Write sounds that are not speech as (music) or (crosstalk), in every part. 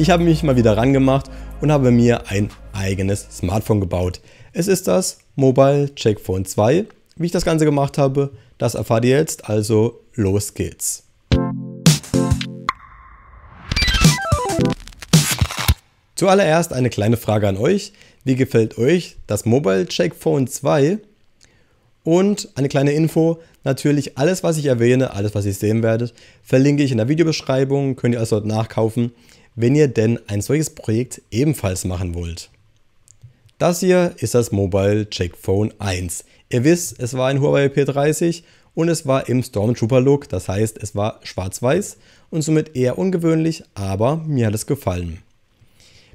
Ich habe mich mal wieder rangemacht und habe mir ein eigenes Smartphone gebaut. Es ist das Mobile Check Phone 2. Wie ich das Ganze gemacht habe, das erfahrt ihr jetzt, also los geht's. Zuallererst eine kleine Frage an euch. Wie gefällt euch das Mobile Check Phone 2? Und eine kleine Info, natürlich alles, was ich erwähne, alles, was ihr sehen werdet, verlinke ich in der Videobeschreibung, könnt ihr also dort nachkaufen wenn ihr denn ein solches Projekt ebenfalls machen wollt. Das hier ist das Mobile Check Phone 1. Ihr wisst, es war ein Huawei P30 und es war im Stormtrooper Look, das heißt es war schwarz-weiß und somit eher ungewöhnlich, aber mir hat es gefallen.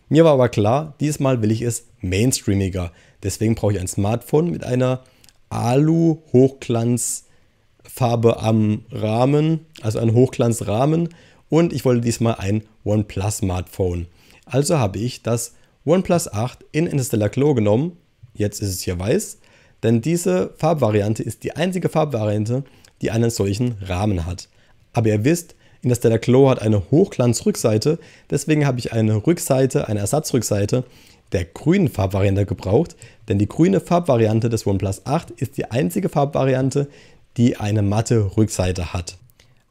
Mir war aber klar, diesmal will ich es mainstreamiger. Deswegen brauche ich ein Smartphone mit einer Alu-Hochglanzfarbe am Rahmen, also einen Hochglanzrahmen. Und ich wollte diesmal ein OnePlus Smartphone. Also habe ich das OnePlus 8 in Interstellar Glow genommen. Jetzt ist es hier weiß, denn diese Farbvariante ist die einzige Farbvariante, die einen solchen Rahmen hat. Aber ihr wisst, Interstellar Glow hat eine Hochglanzrückseite, deswegen habe ich eine Rückseite, eine Ersatzrückseite der grünen Farbvariante gebraucht, denn die grüne Farbvariante des OnePlus 8 ist die einzige Farbvariante, die eine matte Rückseite hat.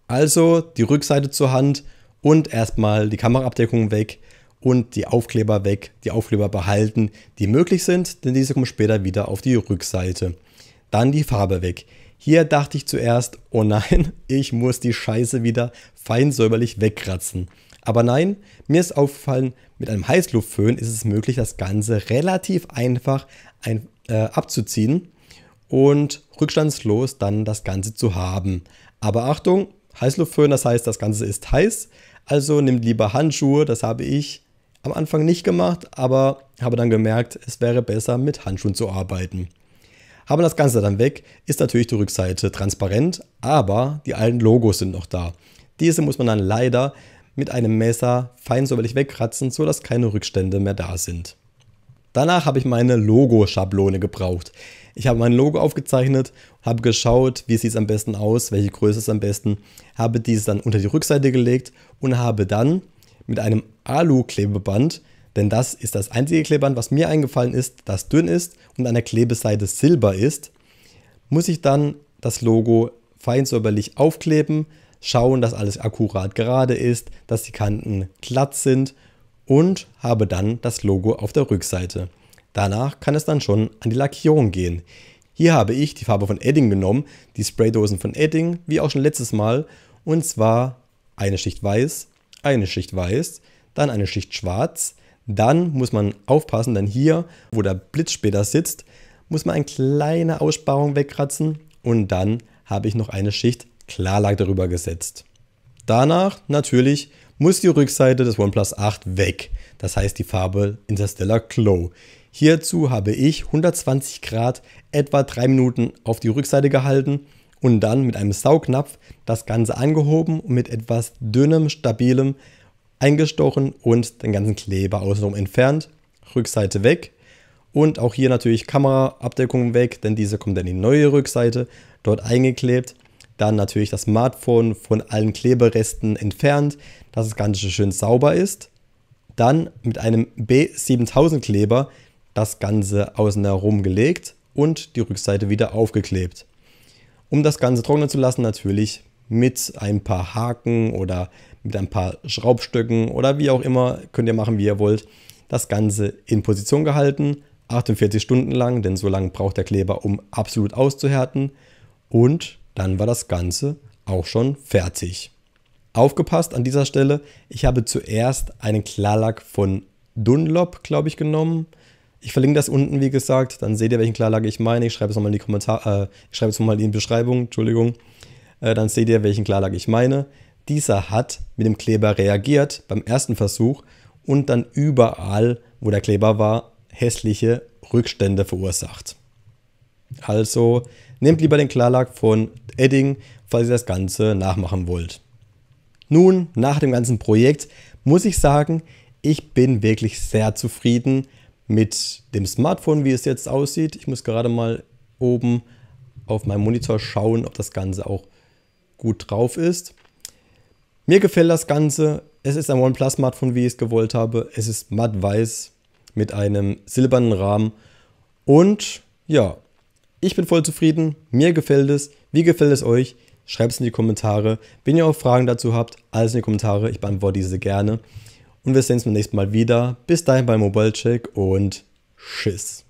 Also die Rückseite zur Hand und erstmal die Kameraabdeckung weg und die Aufkleber weg, die Aufkleber behalten, die möglich sind, denn diese kommen später wieder auf die Rückseite. Dann die Farbe weg. Hier dachte ich zuerst, oh nein, (laughs) ich muss die Scheiße wieder fein säuberlich wegkratzen. Aber nein, mir ist aufgefallen, mit einem Heißluftföhn ist es möglich, das Ganze relativ einfach ein, äh, abzuziehen und rückstandslos dann das Ganze zu haben. Aber Achtung, Heißluftföhn, das heißt, das Ganze ist heiß, also nimmt lieber Handschuhe, das habe ich am Anfang nicht gemacht, aber habe dann gemerkt, es wäre besser mit Handschuhen zu arbeiten. Haben das Ganze dann weg, ist natürlich die Rückseite transparent, aber die alten Logos sind noch da. Diese muss man dann leider mit einem Messer fein säuberlich wegkratzen, sodass keine Rückstände mehr da sind. Danach habe ich meine Logo-Schablone gebraucht. Ich habe mein Logo aufgezeichnet, habe geschaut, wie sieht es am besten aus, welche Größe ist am besten, habe dieses dann unter die Rückseite gelegt und habe dann mit einem Alu-Klebeband, denn das ist das einzige Klebeband, was mir eingefallen ist, das dünn ist und an der Klebeseite silber ist, muss ich dann das Logo fein säuberlich aufkleben, schauen, dass alles akkurat gerade ist, dass die Kanten glatt sind und habe dann das Logo auf der Rückseite. Danach kann es dann schon an die Lackierung gehen. Hier habe ich die Farbe von Edding genommen, die Spraydosen von Edding, wie auch schon letztes Mal. Und zwar eine Schicht weiß, eine Schicht weiß, dann eine Schicht schwarz. Dann muss man aufpassen, denn hier, wo der Blitz später sitzt, muss man eine kleine Aussparung wegkratzen. Und dann habe ich noch eine Schicht Klarlack darüber gesetzt. Danach natürlich muss die Rückseite des OnePlus 8 weg. Das heißt die Farbe Interstellar Glow. Hierzu habe ich 120 Grad etwa 3 Minuten auf die Rückseite gehalten und dann mit einem Saugnapf das Ganze angehoben und mit etwas dünnem, stabilem eingestochen und den ganzen Kleber außenrum entfernt. Rückseite weg und auch hier natürlich Kameraabdeckung weg, denn diese kommt dann in die neue Rückseite, dort eingeklebt. Dann natürlich das Smartphone von allen Kleberesten entfernt, dass das Ganze schön sauber ist. Dann mit einem B7000 Kleber das Ganze außen herum gelegt und die Rückseite wieder aufgeklebt. Um das Ganze trocknen zu lassen, natürlich mit ein paar Haken oder mit ein paar Schraubstöcken oder wie auch immer, könnt ihr machen, wie ihr wollt, das Ganze in Position gehalten, 48 Stunden lang, denn so lange braucht der Kleber, um absolut auszuhärten. Und dann war das Ganze auch schon fertig. Aufgepasst an dieser Stelle, ich habe zuerst einen Klarlack von Dunlop, glaube ich, genommen. Ich verlinke das unten, wie gesagt. Dann seht ihr, welchen Klarlack ich meine. Ich schreibe es nochmal in die Kommentare, äh, ich schreibe es nochmal in die Beschreibung, Entschuldigung. Äh, dann seht ihr, welchen Klarlack ich meine. Dieser hat mit dem Kleber reagiert beim ersten Versuch und dann überall, wo der Kleber war, hässliche Rückstände verursacht. Also nehmt lieber den Klarlack von Edding, falls ihr das Ganze nachmachen wollt. Nun, nach dem ganzen Projekt muss ich sagen, ich bin wirklich sehr zufrieden, mit dem Smartphone, wie es jetzt aussieht. Ich muss gerade mal oben auf meinem Monitor schauen, ob das Ganze auch gut drauf ist. Mir gefällt das Ganze. Es ist ein OnePlus Smartphone, wie ich es gewollt habe. Es ist matt weiß mit einem silbernen Rahmen. Und ja, ich bin voll zufrieden. Mir gefällt es. Wie gefällt es euch? Schreibt es in die Kommentare. Wenn ihr auch Fragen dazu habt, alles in die Kommentare. Ich beantworte diese gerne und wir sehen uns beim nächsten Mal wieder. Bis dahin bei Mobile Check und tschüss.